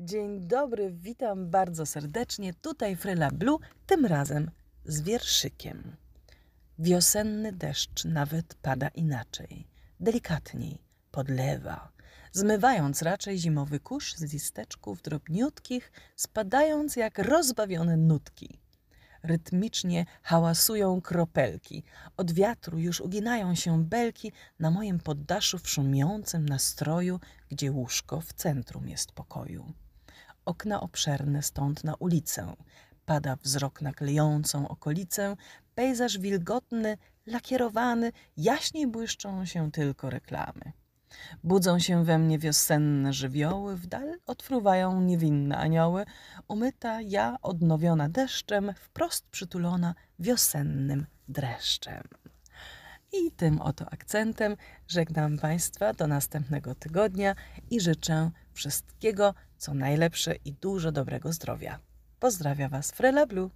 Dzień dobry, witam bardzo serdecznie. Tutaj Fryla Blue, tym razem z wierszykiem. Wiosenny deszcz nawet pada inaczej, delikatniej, podlewa, zmywając raczej zimowy kurz z listeczków drobniutkich, spadając jak rozbawione nutki. Rytmicznie hałasują kropelki, od wiatru już uginają się belki na moim poddaszu w szumiącym nastroju, gdzie łóżko w centrum jest pokoju okna obszerne stąd na ulicę. Pada wzrok na klejącą okolicę, pejzaż wilgotny, lakierowany, jaśniej błyszczą się tylko reklamy. Budzą się we mnie wiosenne żywioły, w dal odfruwają niewinne anioły, umyta ja odnowiona deszczem, wprost przytulona wiosennym dreszczem. I tym oto akcentem żegnam Państwa do następnego tygodnia i życzę wszystkiego, co najlepsze i dużo dobrego zdrowia. Pozdrawia Was Frela Blue.